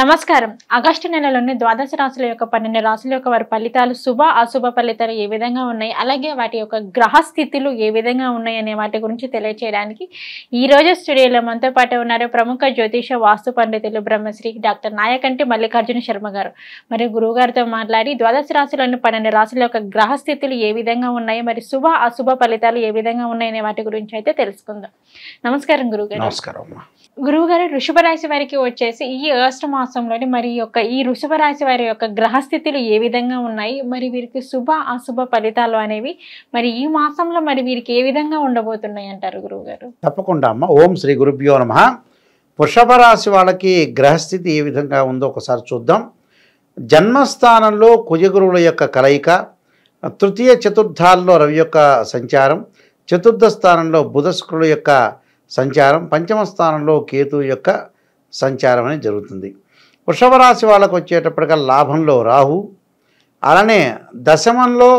నమస్కారం ఆగస్టు నెలలోని ద్వాదశ రాశుల యొక్క పన్నెండు రాశుల యొక్క వారి ఫలితాలు శుభ అశుభ ఫలితాలు ఏ విధంగా ఉన్నాయి అలాగే వాటి యొక్క గ్రహ స్థితులు ఏ విధంగా ఉన్నాయి అనే వాటి గురించి తెలియచేయడానికి ఈ రోజు స్టూడియోలో మనతో పాటు ఉన్నారు ప్రముఖ జ్యోతిష వాస్తు పండితులు బ్రహ్మశ్రీ డాక్టర్ నాయకంటి మల్లికార్జున శర్మ గారు మరియు గురువుగారితో మాట్లాడి ద్వాదశ రాశులను పన్నెండు రాశుల యొక్క గ్రహ స్థితులు ఏ విధంగా ఉన్నాయి మరి శుభ అశుభ ఫలితాలు ఏ విధంగా ఉన్నాయనే వాటి గురించి అయితే తెలుసుకుందాం నమస్కారం గురువుగారు నమస్కారం గురువుగారు ఋషభ రాశి వారికి వచ్చేసి ఈ ఆగస్టు మాసంలోని మరి యొక్క ఈ వృషభ రాశి వారి యొక్క గ్రహస్థితులు ఏ విధంగా ఉన్నాయి మరి వీరికి శుభ అశుభ ఫలితాలు అనేవి మరి ఈ మాసంలో మరి వీరికి ఏ విధంగా ఉండబోతున్నాయి అంటారు గురువుగారు తప్పకుండా అమ్మ ఓం శ్రీ గురుభ్యో నమ వృషభ రాశి వాళ్ళకి గ్రహస్థితి ఏ విధంగా ఉందో ఒకసారి చూద్దాం జన్మస్థానంలో కుజగురువుల యొక్క కలయిక తృతీయ చతుర్థాల్లో రవి యొక్క సంచారం చతుర్థ స్థానంలో బుధ శుక్రుల యొక్క సంచారం పంచమ స్థానంలో కేతు యొక్క సంచారం అనేది జరుగుతుంది వృషభ రాశి వాళ్ళకు వచ్చేటప్పటికల్లా లాభంలో రాహు అలానే దశమంలో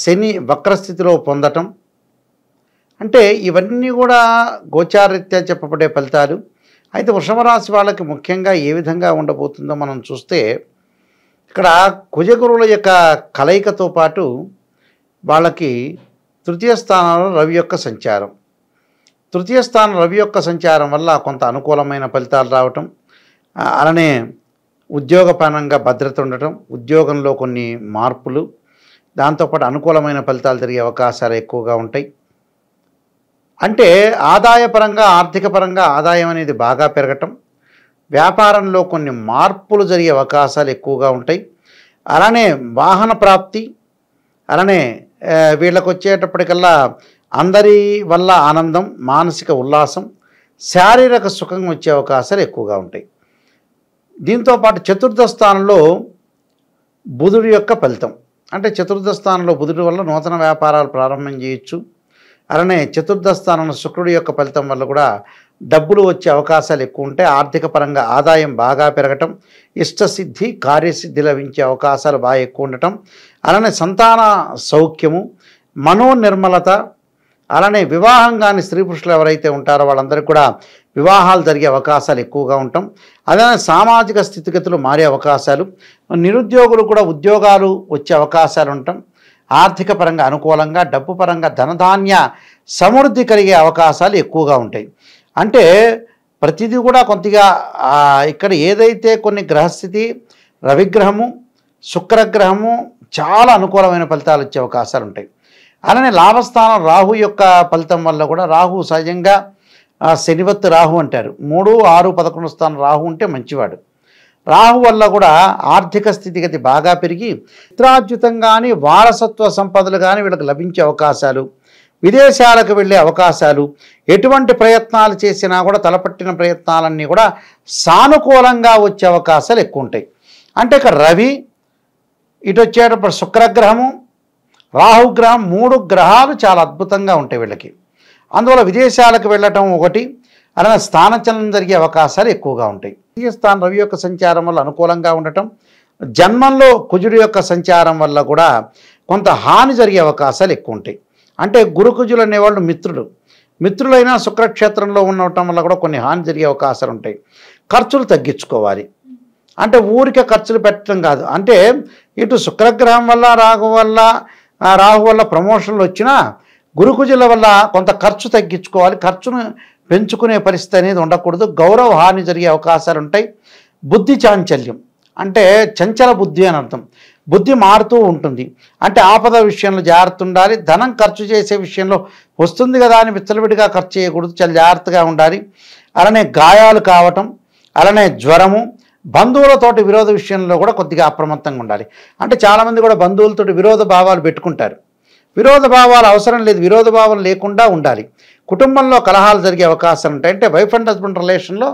శని వక్రస్థితిలో పొందటం అంటే ఇవన్నీ కూడా గోచారీత్యా చెప్పబడే ఫలితాలు అయితే వృషభ రాశి వాళ్ళకి ముఖ్యంగా ఏ విధంగా ఉండబోతుందో మనం చూస్తే ఇక్కడ కుజగురువుల యొక్క కలయికతో పాటు వాళ్ళకి తృతీయ స్థానంలో రవి యొక్క సంచారం తృతీయ స్థానం రవి యొక్క సంచారం వల్ల కొంత అనుకూలమైన ఫలితాలు రావటం అలానే ఉద్యోగపరంగా భద్రత ఉండటం ఉద్యోగంలో కొన్ని మార్పులు దాంతోపాటు అనుకూలమైన ఫలితాలు జరిగే అవకాశాలు ఎక్కువగా ఉంటాయి అంటే ఆదాయపరంగా ఆర్థిక పరంగా ఆదాయం అనేది బాగా పెరగటం వ్యాపారంలో కొన్ని మార్పులు జరిగే అవకాశాలు ఎక్కువగా ఉంటాయి అలానే వాహన ప్రాప్తి అలానే వీళ్ళకు వచ్చేటప్పటికల్లా అందరి వల్ల ఆనందం మానసిక ఉల్లాసం శారీరక సుఖం వచ్చే అవకాశాలు ఎక్కువగా ఉంటాయి దీంతోపాటు చతుర్థ స్థానంలో బుధుడి యొక్క ఫలితం అంటే చతుర్థ స్థానంలో బుధుడి వల్ల నూతన వ్యాపారాలు ప్రారంభం చేయొచ్చు అలానే చతుర్థ స్థానంలో శుక్రుడి యొక్క ఫలితం వల్ల కూడా డబ్బులు వచ్చే అవకాశాలు ఎక్కువ ఉంటాయి ఆర్థిక పరంగా ఆదాయం బాగా పెరగటం ఇష్టసిద్ధి కార్యసిద్ధి లభించే అవకాశాలు బాగా ఎక్కువ ఉండటం అలానే సంతాన సౌఖ్యము మనోనిర్మలత అలానే వివాహంగాన్ని స్త్రీ పురుషులు ఎవరైతే ఉంటారో వాళ్ళందరికీ కూడా వివాహాలు జరిగే అవకాశాలు ఎక్కువగా ఉంటాం అలానే సామాజిక స్థితిగతులు మారే అవకాశాలు నిరుద్యోగులు కూడా ఉద్యోగాలు వచ్చే అవకాశాలు ఉంటాం ఆర్థిక పరంగా అనుకూలంగా డబ్బు పరంగా ధనధాన్య సమృద్ధి కలిగే అవకాశాలు ఎక్కువగా ఉంటాయి అంటే ప్రతిదీ కూడా కొద్దిగా ఇక్కడ ఏదైతే కొన్ని గ్రహస్థితి రవిగ్రహము శుక్రగ్రహము చాలా అనుకూలమైన ఫలితాలు వచ్చే అవకాశాలు ఉంటాయి అలానే లాభస్థానం రాహు యొక్క ఫలితం వల్ల కూడా రాహు సహజంగా ఆ శనివత్తు రాహు అంటారు మూడు ఆరు పదకొండు స్థానం రాహు ఉంటే మంచివాడు రాహు వల్ల కూడా ఆర్థిక స్థితిగతి బాగా పెరిగి ఇతరాద్యుతం కానీ వారసత్వ సంపదలు కానీ వీళ్ళకి లభించే అవకాశాలు విదేశాలకు వెళ్ళే అవకాశాలు ఎటువంటి ప్రయత్నాలు చేసినా కూడా తలపట్టిన ప్రయత్నాలన్నీ కూడా సానుకూలంగా వచ్చే అవకాశాలు ఎక్కువ ఉంటాయి అంటే ఇక రవి ఇటు వచ్చేటప్పుడు శుక్రగ్రహము రాహుగ్రహం మూడు గ్రహాలు చాలా అద్భుతంగా ఉంటాయి వీళ్ళకి అందువల్ల విదేశాలకు వెళ్ళటం ఒకటి అలానే స్థానచలనం జరిగే అవకాశాలు ఎక్కువగా ఉంటాయి స్థానం రవి యొక్క సంచారం వల్ల అనుకూలంగా ఉండటం జన్మంలో కుజుడు యొక్క సంచారం వల్ల కూడా కొంత హాని జరిగే అవకాశాలు ఎక్కువ ఉంటాయి అంటే గురుకుజులు అనేవాళ్ళు మిత్రులు మిత్రులైనా శుక్రక్షేత్రంలో ఉండటం వల్ల కూడా కొన్ని హాని జరిగే అవకాశాలు ఉంటాయి ఖర్చులు తగ్గించుకోవాలి అంటే ఊరికే ఖర్చులు పెట్టడం కాదు అంటే ఇటు శుక్రగ్రహం వల్ల రాహు వల్ల రాహు వల్ల ప్రమోషన్లు వచ్చినా గురుకుజుల వల్ల కొంత ఖర్చు తగ్గించుకోవాలి ఖర్చును పెంచుకునే పరిస్థితి అనేది ఉండకూడదు గౌరవ హాని జరిగే అవకాశాలు ఉంటాయి బుద్ధి చాంచల్యం అంటే చంచల బుద్ధి అని అర్థం బుద్ధి మారుతూ ఉంటుంది అంటే ఆపద విషయంలో జాగ్రత్త ఉండాలి ధనం ఖర్చు చేసే విషయంలో వస్తుంది కదా అని విచ్చలవిడిగా ఖర్చు చేయకూడదు చాలా జాగ్రత్తగా ఉండాలి అలానే గాయాలు కావటం అలానే జ్వరము బంధువులతోటి విరోధ విషయంలో కూడా కొద్దిగా అప్రమత్తంగా ఉండాలి అంటే చాలామంది కూడా బంధువులతోటి విరోధ భావాలు పెట్టుకుంటారు విరోధ భావాలు అవసరం లేదు విరోధ భావం లేకుండా ఉండాలి కుటుంబంలో కలహాలు జరిగే అవకాశాలు ఉంటాయి అంటే వైఫ్ అండ్ హస్బెండ్ రిలేషన్లో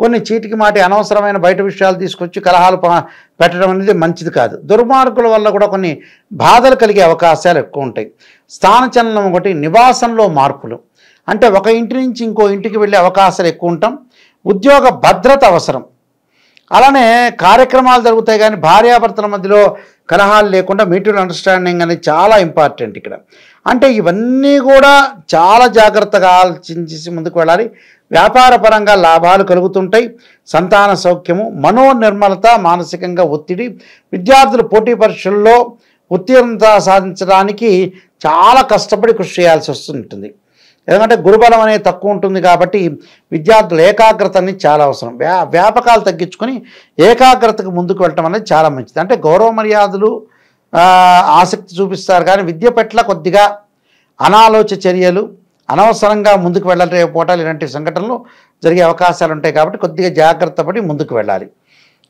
కొన్ని చీటికి మాటి అనవసరమైన బయట విషయాలు తీసుకొచ్చి కలహాలు పెట్టడం అనేది మంచిది కాదు దుర్మార్గుల వల్ల కూడా కొన్ని బాధలు కలిగే అవకాశాలు ఎక్కువ ఉంటాయి స్థానచలనం ఒకటి నివాసంలో మార్పులు అంటే ఒక ఇంటి నుంచి ఇంకో ఇంటికి వెళ్ళే అవకాశాలు ఎక్కువ ఉంటాం ఉద్యోగ భద్రత అవసరం అలానే కార్యక్రమాలు జరుగుతాయి కానీ భార్యాభర్తల మధ్యలో కలహాలు లేకుండా మ్యూచువల్ అండర్స్టాండింగ్ అనేది చాలా ఇంపార్టెంట్ ఇక్కడ అంటే ఇవన్నీ కూడా చాలా జాగ్రత్తగా ఆలోచించేసి ముందుకు వెళ్ళాలి వ్యాపారపరంగా లాభాలు కలుగుతుంటాయి సంతాన సౌఖ్యము మనోనిర్మలత మానసికంగా ఒత్తిడి విద్యార్థులు పోటీ పరీక్షల్లో ఉత్తీర్ణత సాధించడానికి చాలా కష్టపడి కృషి చేయాల్సి వస్తుంటుంది ఎందుకంటే గురుబలం అనేది తక్కువ ఉంటుంది కాబట్టి విద్యార్థులు ఏకాగ్రత అనేది చాలా అవసరం వ్యాపకాలు తగ్గించుకొని ఏకాగ్రతకు ముందుకు వెళ్ళటం అనేది చాలా మంచిది అంటే గౌరవ మర్యాదలు ఆసక్తి చూపిస్తారు కానీ విద్య పట్ల కొద్దిగా అనాలోచ చర్యలు అనవసరంగా ముందుకు పోటాలు ఇలాంటి సంఘటనలు జరిగే అవకాశాలు ఉంటాయి కాబట్టి కొద్దిగా జాగ్రత్త ముందుకు వెళ్ళాలి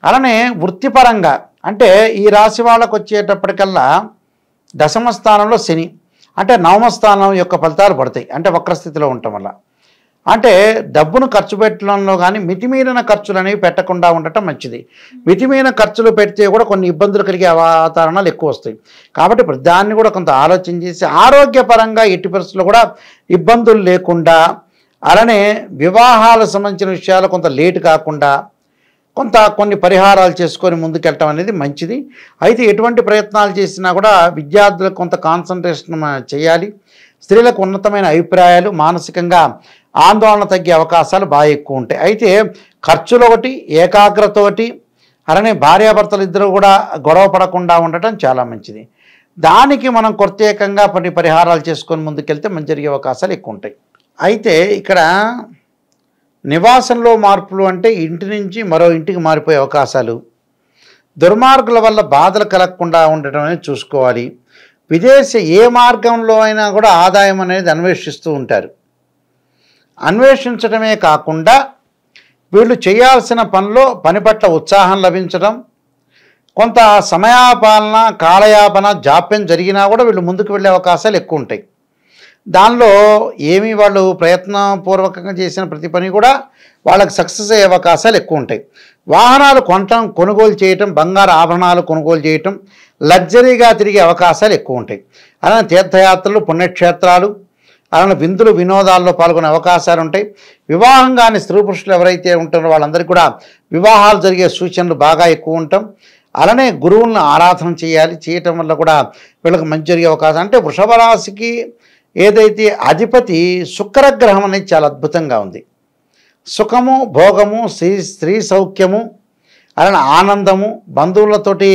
అలానే వృత్తిపరంగా అంటే ఈ రాశి వాళ్ళకు వచ్చేటప్పటికల్లా దశమ స్థానంలో శని అంటే నవమస్థానం యొక్క ఫలితాలు పడతాయి అంటే వక్రస్థితిలో ఉండటం వల్ల అంటే డబ్బును ఖర్చు పెట్టడంలో కానీ మితిమీరిన ఖర్చులు అనేవి పెట్టకుండా ఉండటం మంచిది మితిమీరిన ఖర్చులు పెడితే కూడా కొన్ని ఇబ్బందులు కలిగే వాతావరణాలు ఎక్కువ వస్తాయి కాబట్టి దాన్ని కూడా కొంత ఆలోచన చేసి ఆరోగ్యపరంగా ఎట్టి పరిస్థితులు కూడా ఇబ్బందులు లేకుండా అలానే వివాహాలకు సంబంధించిన విషయాలు కొంత లేటు కాకుండా కొంత కొన్ని పరిహారాలు చేసుకొని ముందుకెళ్ళటం అనేది మంచిది అయితే ఎటువంటి ప్రయత్నాలు చేసినా కూడా విద్యార్థులకు కొంత కాన్సన్ట్రేషన్ చేయాలి స్త్రీలకు ఉన్నతమైన అభిప్రాయాలు మానసికంగా ఆందోళన తగ్గే అవకాశాలు బాగా ఎక్కువ ఉంటాయి అయితే ఖర్చులో ఒకటి ఏకాగ్రతోటి అలానే భార్యాభర్తలు ఇద్దరు కూడా గొడవ పడకుండా ఉండటం చాలా మంచిది దానికి మనం ప్రత్యేకంగా కొన్ని పరిహారాలు చేసుకొని ముందుకెళ్తే మంచి జరిగే అవకాశాలు ఎక్కువ ఉంటాయి అయితే ఇక్కడ నివాసంలో మార్పులు అంటే ఇంటి నుంచి మరో ఇంటికి మారిపోయే అవకాశాలు దుర్మార్గుల వల్ల బాధలు కలగకుండా ఉండటం అనేది చూసుకోవాలి విదేశీ ఏ మార్గంలో అయినా కూడా ఆదాయం అనేది అన్వేషిస్తూ ఉంటారు అన్వేషించడమే కాకుండా వీళ్ళు చేయాల్సిన పనిలో పని పట్ల ఉత్సాహం లభించడం కొంత సమయాపాలన కాలయాపన జాప్యం జరిగినా కూడా వీళ్ళు ముందుకు వెళ్ళే అవకాశాలు ఎక్కువ ఉంటాయి దానిలో ఏమి వాళ్ళు ప్రయత్నపూర్వకంగా చేసిన ప్రతి పని కూడా వాళ్ళకి సక్సెస్ అయ్యే అవకాశాలు ఎక్కువ ఉంటాయి వాహనాలు కొనటం కొనుగోలు చేయటం బంగారు ఆభరణాలు కొనుగోలు చేయటం లగ్జరీగా తిరిగే అవకాశాలు ఎక్కువ ఉంటాయి అలానే తీర్థయాత్రలు పుణ్యక్షేత్రాలు అలానే విందులు వినోదాల్లో పాల్గొనే అవకాశాలు ఉంటాయి వివాహం స్త్రీ పురుషులు ఎవరైతే ఉంటారో వాళ్ళందరికీ కూడా వివాహాలు జరిగే సూచనలు బాగా ఎక్కువ ఉంటాం అలానే గురువులను ఆరాధన చేయాలి చేయటం వల్ల కూడా వీళ్ళకి మంచి జరిగే అవకాశం అంటే వృషభ రాశికి ఏదైతే అధిపతి శుక్రగ్రహం అనేది చాలా అద్భుతంగా ఉంది సుఖము భోగము స్త్రీ స్త్రీ సౌఖ్యము అలానే ఆనందము బంధువులతోటి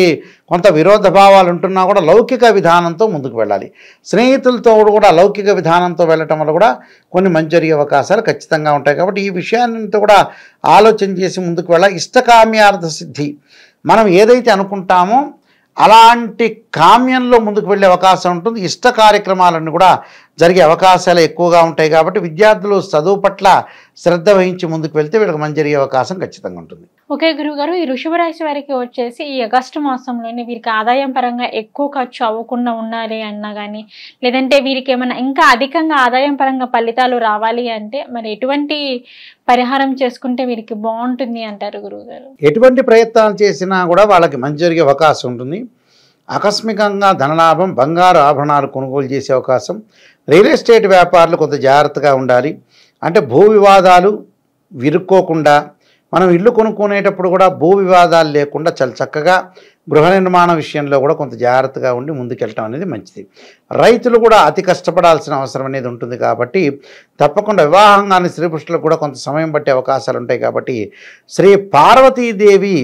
కొంత విరోధ భావాలు ఉంటున్నా కూడా లౌకిక విధానంతో ముందుకు వెళ్ళాలి స్నేహితులతో కూడా లౌకిక విధానంతో వెళ్ళటం వల్ల కూడా కొన్ని మంచి అవకాశాలు ఖచ్చితంగా ఉంటాయి కాబట్టి ఈ విషయాన్ని కూడా ఆలోచన చేసి ముందుకు వెళ్ళాలి ఇష్టకామ్యార్థ సిద్ధి మనం ఏదైతే అనుకుంటామో అలాంటి కామ్యంలో ముందుకు వెళ్ళే అవకాశం ఉంటుంది ఇష్ట కార్యక్రమాలన్నీ కూడా జరిగే అవకాశాలు ఎక్కువగా ఉంటాయి కాబట్టి విద్యార్థులు చదువు పట్ల శ్రద్ధ వహించి ముందుకు వెళ్తే వీళ్ళకి మంచి జరిగే అవకాశం ఖచ్చితంగా ఉంటుంది ఓకే గురువుగారు ఈ వృషభరాశి వారికి వచ్చేసి ఈ ఆగస్టు మాసంలోనే వీరికి ఆదాయం పరంగా ఎక్కువ ఖర్చు అవ్వకుండా ఉండాలి అన్నా కానీ లేదంటే వీరికి ఏమైనా ఇంకా అధికంగా ఆదాయం పరంగా ఫలితాలు రావాలి అంటే మరి ఎటువంటి పరిహారం చేసుకుంటే వీరికి బాగుంటుంది అంటారు గురువుగారు ఎటువంటి ప్రయత్నాలు చేసినా కూడా వాళ్ళకి మంచి జరిగే అవకాశం ఉంటుంది ఆకస్మికంగా ధనలాభం బంగారు ఆభరణాలు కొనుగోలు చేసే అవకాశం రియల్ ఎస్టేట్ వ్యాపారులు కొంత జాగ్రత్తగా ఉండాలి అంటే భూ వివాదాలు విరుక్కోకుండా మనం ఇల్లు కొనుక్కునేటప్పుడు కూడా భూ వివాదాలు లేకుండా చాలా చక్కగా గృహ నిర్మాణ విషయంలో కూడా కొంత జాగ్రత్తగా ఉండి ముందుకెళ్ళటం అనేది మంచిది రైతులు కూడా అతి కష్టపడాల్సిన అవసరం అనేది ఉంటుంది కాబట్టి తప్పకుండా వివాహం స్త్రీ పురుషులకు కూడా కొంత సమయం పట్టే అవకాశాలు ఉంటాయి కాబట్టి శ్రీ పార్వతీదేవి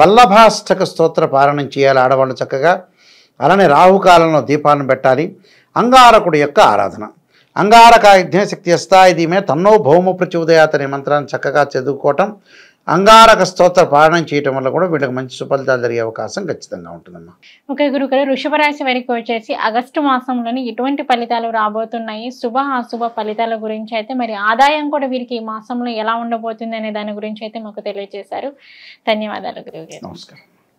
వల్లభాష్టక స్తోత్ర పారాయణం చేయాలి ఆడవాళ్ళు చక్కగా అలానే రాహుకాలంలో దీపాలను పెట్టాలి అంగారకుడు యొక్క ఆరాధన అంగారక యజ్ఞ శక్తి ఇది మే తన్నో భౌమ ప్రచోదయాత్ అనే మంత్రాన్ని చక్కగా చదువుకోవటం అంగారక స్తోత్ర పారాయణం చేయటం వల్ల కూడా వీళ్ళకి మంచి సుఫలితాలు జరిగే అవకాశం ఖచ్చితంగా ఉంటుందమ్మా ఓకే గురుగారు వృషభ రాశి వారికి వచ్చేసి ఆగస్టు మాసంలోని ఎటువంటి ఫలితాలు రాబోతున్నాయి శుభ అశుభ ఫలితాల గురించి అయితే మరి ఆదాయం కూడా వీరికి ఈ మాసంలో ఎలా ఉండబోతుంది అనే దాని గురించి అయితే మాకు తెలియజేశారు ధన్యవాదాలు గురుగారు నమస్కారం